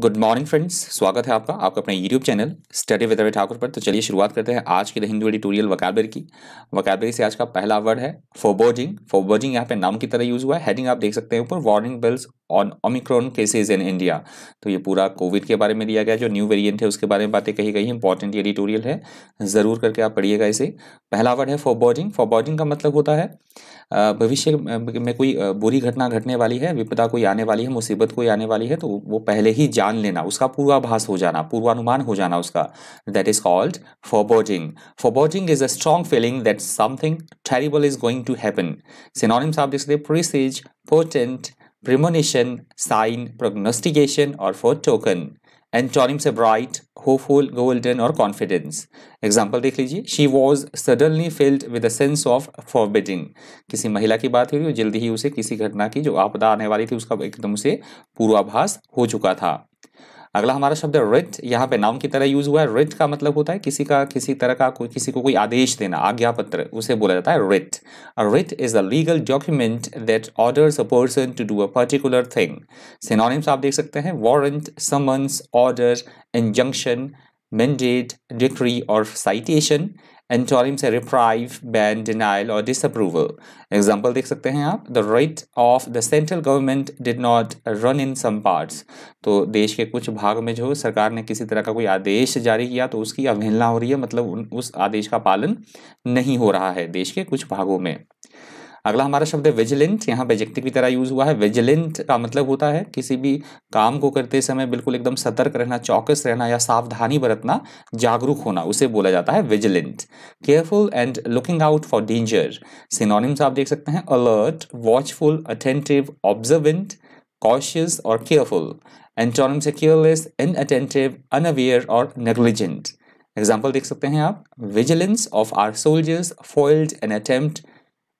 Good morning friends स्वागत है आपका आपका अपने YouTube channel study with Ravi Thakur पर तो चलिए शुरुआत करते हैं आज की द हिंदू एडिटोरियल वकैबर की वकैबरी से आज का पहला वर्ड है फोबोजिंग फोबोजिंग यहाँ पे नाम की तरह यूज़ हुआ है हेडिंग आप देख सकते हैं ऊपर warning bells on Omicron cases in India तो ये पूरा कोविड के बारे में दिया गया जो न्यू वेरियंट है उसके बारे में बातें कही गई हैं इंपॉर्टेंट एडिटोरियल है ज़रूर करके आप पढ़िएगा इसे पहला वर्ड है फॉरबॉर्डिंग फॉरबॉर्डिंग का मतलब होता है भविष्य में कोई बुरी घटना घटने वाली है विपदा कोई आने वाली है मुसीबत कोई आने वाली है तो वो पहले ही जान लेना उसका पूर्वाभास हो जाना पूर्वानुमान हो जाना उसका that is called foreboding foreboding is a strong feeling that something terrible is going to happen synonyms आप देख सकते प्रिसेज प्रिमोनेशन साइन premonition, और फॉर टोकन एंड एंटोनिम से ब्राइट होपफुल गोल्डन और कॉन्फिडेंस एग्जाम्पल देख लीजिए she was suddenly filled with a sense of foreboding किसी महिला की बात हो रही है जल्दी ही उसे किसी घटना की जो आपदा आने वाली थी उसका एकदम से पूर्वाभास हो चुका था अगला हमारा शब्द है रिट यहाँ पे नाम की तरह यूज हुआ है रिट का मतलब होता है किसी का किसी तरह का कोई किसी को कोई आदेश देना आज्ञा पत्र उसे बोला जाता है writ writ is the legal document that orders a person to do a particular thing synonyms आप देख सकते हैं warrant summons order injunction mandate decree और साइटेशन एंटोनिम से रिप्राइव बैन डिनाइल और डिसअप्रूवल एग्जाम्पल देख सकते हैं आप the writ of the central government did not run in some parts तो देश के कुछ भाग में जो सरकार ने किसी तरह का कोई आदेश जारी किया तो उसकी अवहेलना हो रही है मतलब उस आदेश का पालन नहीं हो रहा है देश के कुछ भागों में अगला हमारा शब्द है विजिलेंट यहाँ पे एजेक्टिव की तरह यूज हुआ है विजिलेंट का मतलब होता है किसी भी काम को करते समय बिल्कुल एकदम सतर्क रहना चौकस रहना या सावधानी बरतना जागरूक होना उसे बोला जाता है vigilant careful and looking out for danger synonyms आप देख सकते हैं alert watchful attentive observant cautious और केयरफुल एंटोनिम्स है केयरलेस इनअटेंटिव अन अनअवेयर और नेग्लिजेंट एग्जाम्पल देख सकते हैं आप vigilance of our soldiers foiled an attempt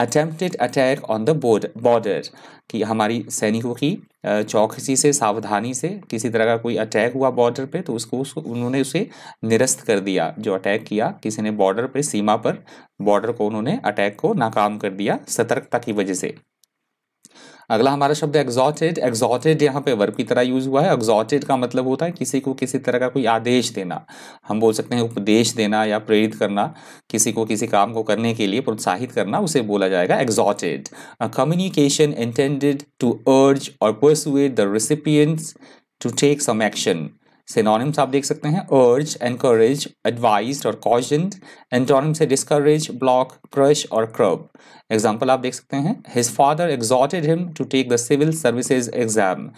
attempted attack on the board border कि हमारी सैनिकों की चौकसी से सावधानी से किसी तरह का कोई अटैक हुआ बॉर्डर पे तो उसको उसको उन्होंने उसे निरस्त कर दिया जो अटैक किया किसी ने बॉर्डर पे सीमा पर बॉर्डर को उन्होंने अटैक को नाकाम कर दिया सतर्कता की वजह से अगला हमारा शब्द एग्जॉटेड एग्जॉटेड यहाँ पे वर्ब की तरह यूज हुआ है एग्जॉटेड का मतलब होता है किसी को किसी तरह का कोई आदेश देना हम बोल सकते हैं उपदेश देना या प्रेरित करना किसी को किसी काम को करने के लिए प्रोत्साहित करना उसे बोला जाएगा exalted communication intended to urge और persuade the recipient to take some action synonyms आप देख सकते हैं अर्ज एनकरेज एडवाइज और कॉशनड एंटोनिम से डिस्करेज ब्लॉक क्रश और क्रब एग्जाम्पल आप देख सकते हैं his father exhorted him to take the civil services exam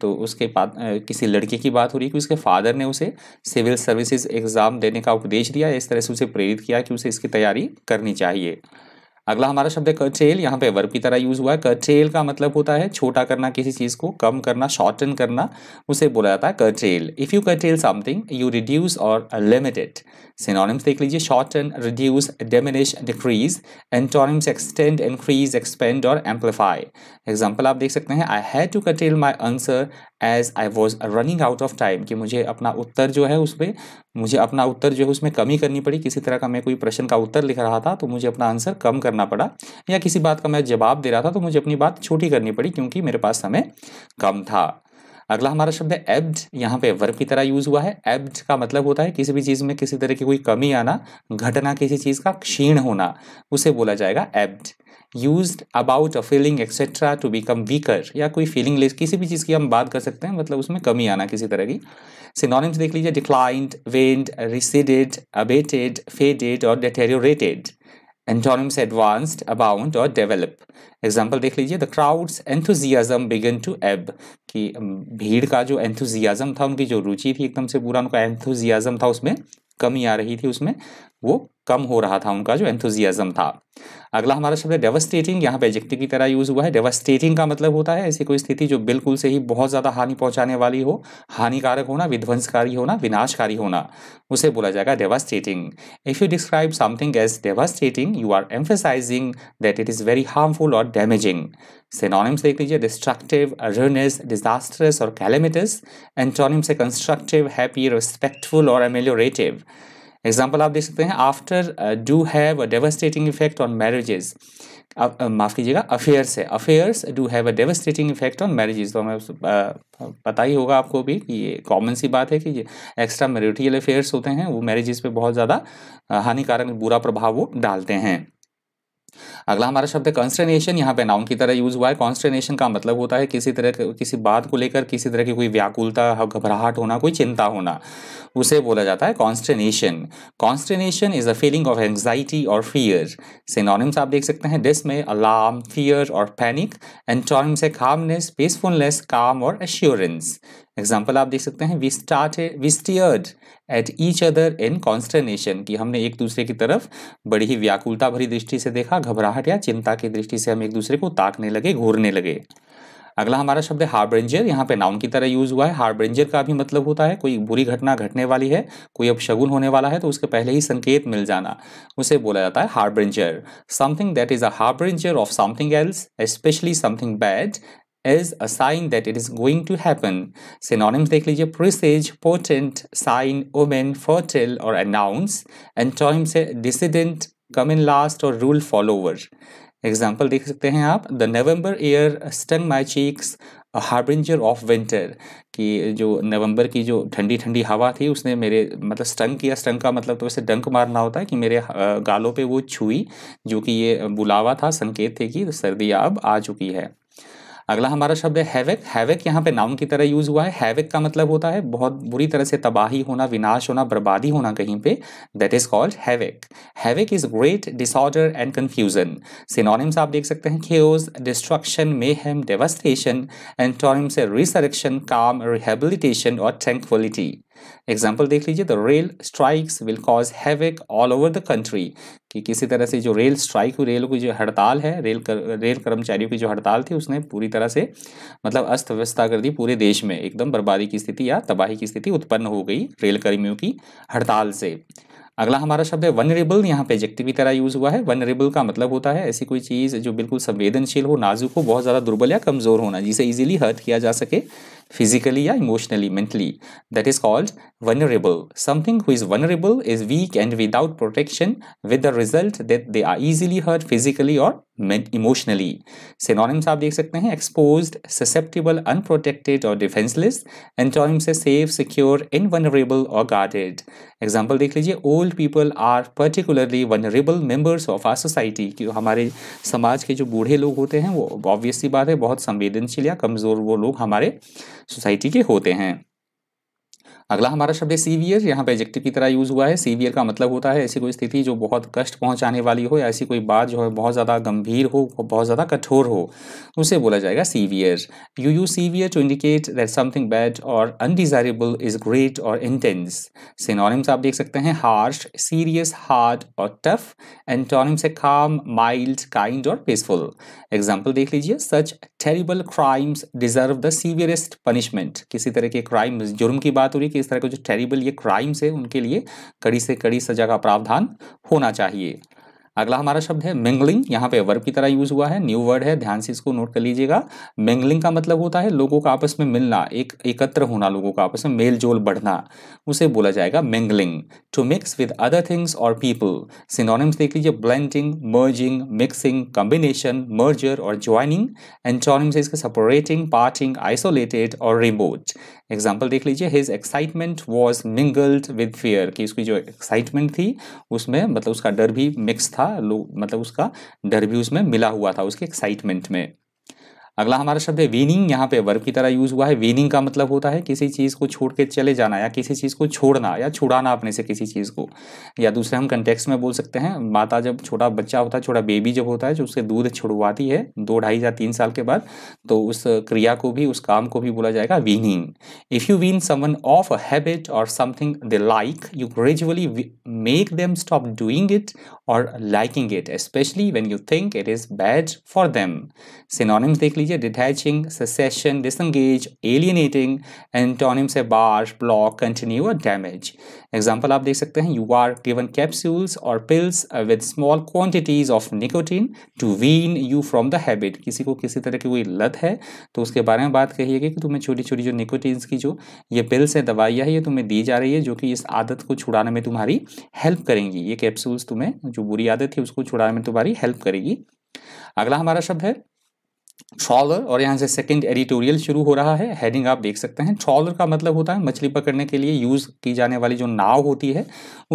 तो उसके बाद किसी लड़के की बात हो रही है कि उसके फादर ने उसे सिविल सर्विसेज एग्ज़ाम देने का उपदेश दिया इस तरह से उसे प्रेरित किया कि उसे इसकी तैयारी करनी चाहिए अगला हमारा शब्द है कर्टेल यहाँ पे वर्ब की तरह यूज हुआ है कर्टेल का मतलब होता है छोटा करना किसी चीज़ को कम करना शॉर्टन करना उसे बोला जाता है curtail if you curtail something you reduce और लिमिटेड सिनोनिम्स देख लीजिए shorten reduce diminish decrease antonyms extend increase expand और एम्पलीफाई एग्जाम्पल आप देख सकते हैं I had to curtail my answer as I was running out of time कि मुझे अपना उत्तर जो है उसमें मुझे अपना उत्तर जो है उसमें कमी करनी पड़ी किसी तरह का मैं कोई प्रश्न का उत्तर लिख रहा था तो मुझे अपना आंसर कम करना करना पड़ा या किसी बात का मैं जवाब दे रहा था तो मुझे अपनी बात छोटी करनी पड़ी क्योंकि मेरे पास समय कम था अगला हमारा शब्द है एब्ड यहाँ पे वर्ब की तरह यूज हुआ है एब्ड का मतलब होता है किसी भी चीज़ में किसी तरह की कोई कमी आना घटना किसी चीज़ का क्षीण होना उसे बोला जाएगा ebbed used about a feeling etcetera to become weaker या कोई फीलिंग लेस किसी भी चीज़ की हम बात कर सकते हैं मतलब उसमें कमी आना किसी तरह की सिनोनिम्स देख लीजिए declined waned receded abated faded और डेटेरियोरेटेड एंटोनिम्स से एडवांस्ड अबाउंड और डेवलप एग्जाम्पल देख लीजिए the crowd's enthusiasm began to ebb कि भीड़ का जो एंथुजियाजम था उनकी जो रुचि थी एकदम से पूरा उनका एंथुजियाजम था उसमें कमी आ रही थी उसमें वो कम हो रहा था उनका जो एंथुजियाज़म था अगला हमारा शब्द है डेवस्टेटिंग यहाँ पे एजेक्टिव की तरह यूज़ हुआ है डेवस्टेटिंग का मतलब होता है ऐसी कोई स्थिति जो बिल्कुल से ही बहुत ज़्यादा हानि पहुँचाने वाली हो हानिकारक होना विध्वंसकारी होना विनाशकारी होना उसे बोला जाएगा devastating if you describe something as devastating you are emphasizing that it is very harmful और डैमेजिंग सिनोनिम्स देख लीजिए डिस्ट्रक्टिव अर्नेस डिजास्ट्रस और कैलेमिटस एंटोनिम्स से कंस्ट्रक्टिव हैप्पी रिस्पेक्टफुल और एमेल्योरेटिव एग्जाम्पल आप देख सकते हैं after do have a devastating effect on marriages माफ़ कीजिएगा अफेयर्स है affairs do have a devastating effect on marriages तो हमें uh, पता ही होगा आपको भी कि ये कॉमन सी बात है कि ये एक्स्ट्रा मेरिटियल अफेयर्स होते हैं वो मैरिजेज पे बहुत ज़्यादा uh, हानिकारक बुरा प्रभाव वो डालते हैं अगला हमारा शब्द है कॉन्स्टर्नेशन यहाँ पे नाउन की तरह यूज़ हुआ है कॉन्स्टेनेशन का मतलब होता है किसी तरह किसी बात को लेकर किसी तरह की कोई व्याकुलता घबराहट होना कोई चिंता होना उसे बोला जाता है consternation consternation is a feeling of anxiety और फियर सिनोनिम्स आप देख सकते हैं डिस में अलार्म फियर और पैनिक एंटोनिम्स है खामनेस पीसफुलनेस काम और एश्योरेंस एग्जाम्पल आप देख सकते हैं we start we stared at each other in consternation कि हमने एक दूसरे की तरफ बड़ी ही व्याकुलता भरी दृष्टि से देखा घबराहट या चिंता की दृष्टि से हम एक दूसरे को ताकने लगे घूरने लगे अगला हमारा शब्द है हार्ब्रेंजर यहाँ पे नाउन की तरह यूज हुआ है हार्ब्रेंजर का भी मतलब होता है कोई बुरी घटना घटने वाली है कोई अब शगुन होने वाला है तो उसके पहले ही संकेत मिल जाना उसे बोला जाता है harbinger something that is a harbinger of something else especially something bad is a sign that it is going to happen synonyms देख लीजिए presage portent sign omen fertile और अनाउंस एंटोनिम्स है dissident, कम इन लास्ट और rule follower example देख सकते हैं आप the November air stung my cheeks harbinger of winter कि जो नवंबर की जो ठंडी ठंडी हवा थी उसने मेरे मतलब स्टंग किया स्टंग का मतलब तो वैसे डंक मारना होता है कि मेरे गालों पे वो छुई जो कि ये बुलावा था संकेत थे कि सर्दी अब आ चुकी है अगला हमारा शब्द है हैवेक हैवेक यहाँ पे नाउन की तरह यूज़ हुआ है हैवेक का मतलब होता है बहुत बुरी तरह से तबाही होना विनाश होना बर्बादी होना कहीं पे that is called havoc havoc is great disorder and confusion synonyms आप देख सकते हैं chaos destruction mayhem devastation antonyms resurrection calm rehabilitation और ट्रैंक्वलिटी एग्जाम्पल देख लीजिए the rail strikes will cause havoc all over the country कि किसी तरह से जो रेल स्ट्राइक हुई रेल की जो हड़ताल है रेल कर, रेल कर्मचारियों की जो हड़ताल थी उसने पूरी तरह से मतलब अस्त व्यवस्था कर दी पूरे देश में एकदम बर्बादी की स्थिति या तबाही की स्थिति उत्पन्न हो गई रेल कर्मियों की हड़ताल से अगला हमारा शब्द है वनरेबल यहाँ पे एजेक्टिव की तरह यूज़ हुआ है वनरेबल का मतलब होता है ऐसी कोई चीज़ जो बिल्कुल संवेदनशील हो नाजुक हो बहुत ज़्यादा दुर्बल या कमज़ोर होना जिसे इजीली हर्ट किया जा सके physically या emotionally, mentally. That is called vulnerable. Something who is vulnerable is weak and without protection, with the result that they are easily hurt physically or emotionally. Synonyms आप देख सकते हैं exposed, susceptible, unprotected or defenseless. Antonyms है safe, secure, invulnerable or guarded. Example देख लीजिए old people are particularly vulnerable members of our society. कि हमारे समाज के जो बूढ़े लोग होते हैं वो ऑब्वियसली बात है बहुत संवेदनशील या कमज़ोर वो लोग हमारे सोसाइटी के होते हैं अगला हमारा शब्द है सीवियर यहाँ पे एजेक्टिव की तरह यूज़ हुआ है सीवियर का मतलब होता है ऐसी कोई स्थिति जो बहुत कष्ट पहुंचाने वाली हो या ऐसी कोई बात जो है बहुत ज़्यादा गंभीर हो बहुत ज़्यादा कठोर हो उसे बोला जाएगा severe you you severe to indicate that something bad और अनडिजायरेबल इज ग्रेट और इंटेंस सिनोनिम्स आप देख सकते हैं हार्श सीरियस हार्ड और टफ एंटोनिम्स है काम माइल्ड काइंड और पीसफुल एग्जाम्पल देख लीजिए such terrible crimes deserve the severest punishment किसी तरह के क्राइम जुर्म की बात हो रही कि इस तरह के जो टेरिबल ये क्राइम्स है उनके लिए कड़ी से कड़ी सजा का प्रावधान होना चाहिए अगला हमारा शब्द है मिंगलिंग यहाँ पे वर्ब की तरह यूज हुआ है न्यू वर्ड है ध्यान से इसको नोट कर लीजिएगा मिंगलिंग का मतलब होता है लोगों का आपस में मिलना एक एकत्र होना लोगों का आपस में मेल जोल बढ़ना उसे बोला जाएगा mingling to mix with other things और पीपल सिनोनिम्स देख लीजिए blending merging mixing combination merger और ज्वाइनिंग एंटोनिम्स इसके सेपरेटिंग पार्टिंग आइसोलेटेड और रिमोट एग्जाम्पल देख लीजिए his excitement was mingled with fear कि उसकी जो एक्साइटमेंट थी उसमें मतलब उसका डर भी मिक्स था था लोग मतलब उसका डर भी उसमें मिला हुआ था उसके एक्साइटमेंट में अगला हमारा शब्द है वीनिंग यहाँ पे वर्ब की तरह यूज हुआ है वीनिंग का मतलब होता है किसी चीज़ को छोड़ के चले जाना या किसी चीज़ को छोड़ना या छुड़ाना अपने से किसी चीज़ को या दूसरे हम कंटेक्स में बोल सकते हैं माता जब छोटा बच्चा होता है छोटा बेबी जब होता है जो उसके दूध छुड़वाती है दो ढाई या तीन साल के बाद तो उस क्रिया को भी उस काम को भी बोला जाएगा weaning if you wean someone off a habit और something they like you gradually make them stop doing it और liking it especially when you think it is bad for them synonyms देख लीजिए लीजिए detaching cessation disengage alienating antonyms है bar block continue और damage example आप देख सकते हैं यू आर गिवन कैप्सूल्स और pills with small quantities of nicotine to wean you from the habit किसी को किसी तरह की कोई लत है तो उसके बारे में बात कही कि तुम्हें छोटी छोटी जो निकोटीन्स की जो ये पिल्स है दवाइयाँ हैं ये तुम्हें दी जा रही है जो कि इस आदत को छुड़ाने में तुम्हारी हेल्प करेंगी ये कैप्सूल्स तुम्हें जो बुरी आदत थी उसको छुड़ाने में तुम्हारी हेल्प करेगी अगला हमारा शब्द है ट्रॉलर और यहाँ से सेकंड एडिटोरियल शुरू हो रहा है हेडिंग आप देख सकते हैं ट्रॉलर का मतलब होता है मछली पकड़ने के लिए यूज़ की जाने वाली जो नाव होती है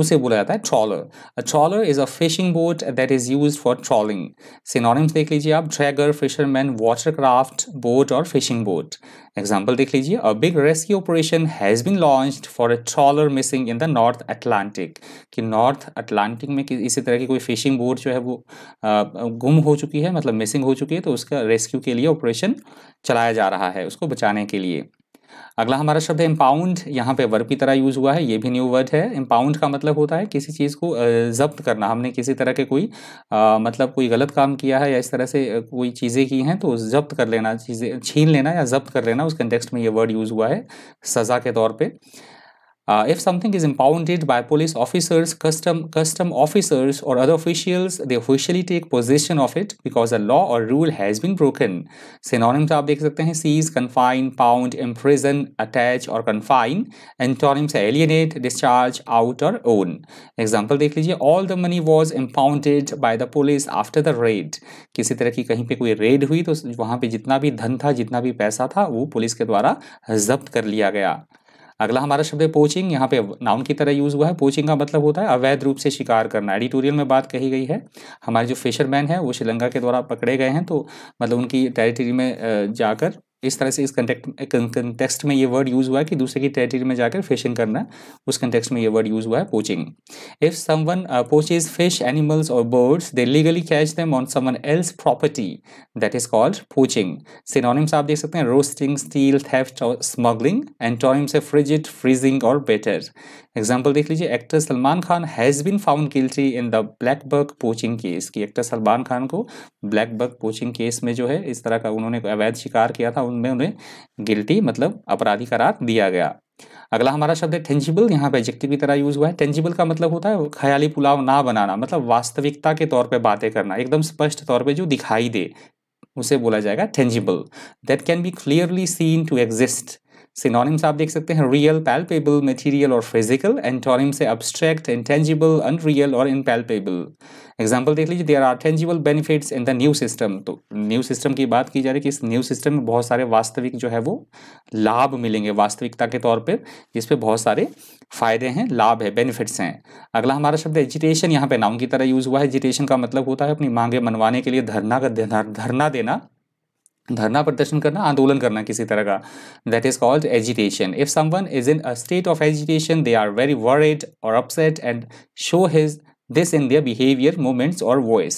उसे बोला जाता है trawler a trawler is a fishing boat that is use for trawling synonyms देख लीजिए आप dragger fisherman water craft boat और फिशिंग बोट एग्जाम्पल देख लीजिए a big rescue operation has been launch for a trawler missing in the North Atlantic कि North Atlantic में इसी तरह की कोई फिशिंग बोट जो है वो गुम हो चुकी है मतलब मिसिंग हो चुकी है तो उसका रेस्क्यू रेस्क्यू के लिए ऑपरेशन चलाया जा रहा है उसको बचाने के लिए अगला हमारा शब्द है इम्पाउंड यहाँ पे वर्ब की तरह यूज हुआ है ये भी न्यू वर्ड है इम्पाउंड का मतलब होता है किसी चीज़ को जब्त करना हमने किसी तरह के कोई आ, मतलब कोई गलत काम किया है या इस तरह से कोई चीज़ें की हैं तो जब्त कर लेना चीज़ें छीन लेना या जब्त कर लेना उस कंटेक्स्ट में ये वर्ड यूज़ हुआ है सज़ा के तौर पर Uh, if something is impounded by police officers, custom, custom officers or other officials, they officially take possession of it because a law or rule has been broken. Synonyms आप देख सकते हैं seize, confine, pound, imprison, attach or confine. Antonyms are alienate, discharge, out or own. Example देख लीजिए all the money was impounded by the police after the raid. किसी तरह की कहीं पे कोई raid हुई तो वहाँ पे जितना भी धन था जितना भी पैसा था वो police के द्वारा जब्त कर लिया गया अगला हमारा शब्द है पोचिंग यहाँ पे नाउन की तरह यूज़ हुआ है पोचिंग का मतलब होता है अवैध रूप से शिकार करना एडिटोरियल में बात कही गई है हमारे जो फिशरमैन है वो श्रीलंका के द्वारा पकड़े गए हैं तो मतलब उनकी टेरिटरी में जाकर इस तरह से इस कंटेक्ट कंटेक्सट में ये वर्ड यूज़ हुआ है कि दूसरे की टेरिटरी में जाकर फिशिंग करना उस कंटेक्सट में ये वर्ड यूज़ हुआ है poaching if someone poaches fish animals और birds they legally catch them on someone else property that is called poaching synonyms आप देख सकते हैं रोस्टिंग स्टील थेफ्ट और smuggling antonyms a frigid freezing और बेटर एग्जाम्पल देख लीजिए actor Salman Khan has been found guilty in the blackbuck poaching case की actor Salman Khan को ब्लैक बर्ग पोचिंग केस में जो है इस तरह का उन्होंने अवैध शिकार किया था उनमें उन्हें गिल्टी मतलब अपराधी करार दिया गया अगला हमारा शब्द है टेंजिबल यहाँ पे एजेक्टिव की तरह यूज हुआ है टेंजिबल का मतलब होता है ख्याली पुलाव ना बनाना मतलब वास्तविकता के तौर पे बातें करना एकदम स्पष्ट तौर पे जो दिखाई दे उसे बोला जाएगा tangible that can be clearly seen to exist synonyms आप देख सकते हैं रियल पैल्पेबल मटेरियल और फिजिकल एंटोनिम से अब्स्ट्रैक्ट इंटेंजिबल अनरियल और इनपैल्पेबल एग्जाम्पल देख लीजिए there are tangible benefits in the new system तो न्यू सिस्टम की बात की जा रही है कि इस न्यू सिस्टम में बहुत सारे वास्तविक जो है वो लाभ मिलेंगे वास्तविकता के तौर पर जिस पर बहुत सारे फायदे हैं लाभ है बेनिफिट्स हैं अगला हमारा शब्द एजिटेशन यहाँ पे नाउन की तरह यूज़ हुआ है एजिटेशन का मतलब होता है अपनी मांगे मनवाने के लिए धरना का धरना देना धरना प्रदर्शन करना आंदोलन करना किसी तरह का that is called agitation if someone is in a state of agitation they are very worried और upset and show his this in their behaviour moments और वॉइस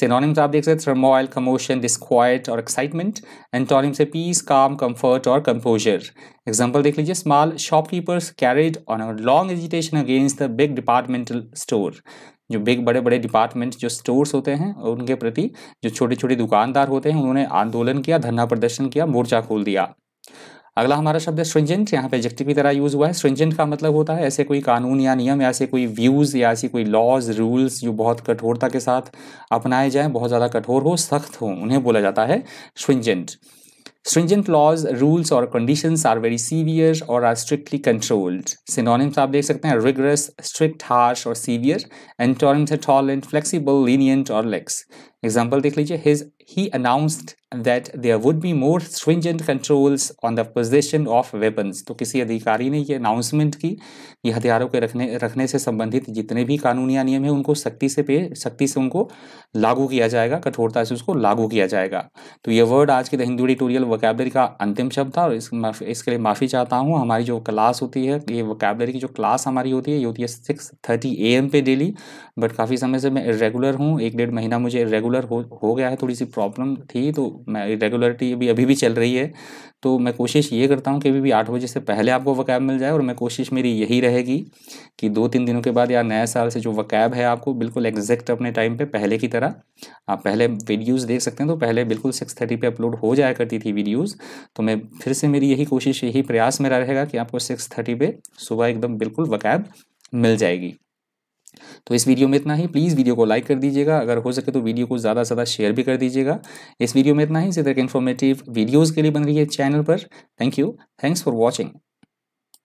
सिनोनिम्स आप देख सकते हैं थर्मोइल कमोशन डिस्क्वाइट और एक्साइटमेंट एंड टॉनिम्स है peace calm comfort और composure example देख लीजिए small shopkeepers carried on a long agitation against the big departmental store जो बिग बड़े बड़े डिपार्टमेंट जो स्टोर्स होते हैं उनके प्रति जो छोटे छोटे दुकानदार होते हैं उन्होंने आंदोलन किया धरना प्रदर्शन किया मोर्चा खोल दिया अगला हमारा शब्द है स्ट्रिंजेंट यहाँ पे एडजेक्टिव की तरह यूज़ हुआ है स्ट्रिंजेंट का मतलब होता है ऐसे कोई कानून या नियम या ऐसे कोई व्यूज़ या ऐसी कोई लॉज रूल्स जो बहुत कठोरता के साथ अपनाए जाएँ बहुत ज़्यादा कठोर हो सख्त हो उन्हें बोला जाता है stringent Stringent laws, rules or conditions are very severe or are strictly controlled. Synonyms आप देख सकते rigorous, strict, harsh or severe. Antonyms है tolerant, flexible, lenient or lax. Example देख लीजिए his he announced that there would be more stringent controls on the position of weapons तो किसी अधिकारी ने ये अनाउंसमेंट की ये हथियारों के रखने रखने से संबंधित जितने भी कानून या नियम हैं उनको सख्ती से पे सख्ती से उनको लागू किया जाएगा कठोरता से उसको लागू किया जाएगा तो ये वर्ड आज के द हिंदू एडिटोरियल वोकेबलरी का अंतिम शब्द था और इस इसके लिए माफ़ी चाहता हूँ हमारी जो क्लास होती है ये वोकेबलरी की जो क्लास हमारी होती है ये होती है सिक्स थर्टी ए एम पे डेली बट काफ़ी समय से मैं रेगुलर हूँ एक डेढ़ महीना मुझे रेगुलर रेगुलर हो हो गया है थोड़ी सी प्रॉब्लम थी तो मैं रेगुलरिटी अभी अभी भी चल रही है तो मैं कोशिश ये करता हूँ कि अभी भी आठ बजे से पहले आपको वकैब मिल जाए और मैं कोशिश मेरी यही रहेगी कि दो तीन दिनों के बाद या नए साल से जो वकैब है आपको बिल्कुल एग्जैक्ट अपने टाइम पर पहले की तरह आप पहले वीडियोज़ देख सकते हैं तो पहले बिल्कुल सिक्स थर्टी पर अपलोड हो जाया करती थी वीडियोज़ तो मैं फिर से मेरी यही कोशिश यही प्रयास मेरा रहेगा कि आपको सिक्स थर्टी सुबह एकदम बिल्कुल वकैब मिल जाएगी तो इस वीडियो में इतना ही प्लीज़ वीडियो को लाइक कर दीजिएगा अगर हो सके तो वीडियो को ज़्यादा से ज़्यादा शेयर भी कर दीजिएगा इस वीडियो में इतना ही इसी तरह के इन्फॉर्मेटिव वीडियोज़ के लिए बन रही है चैनल पर thank you thanks for watching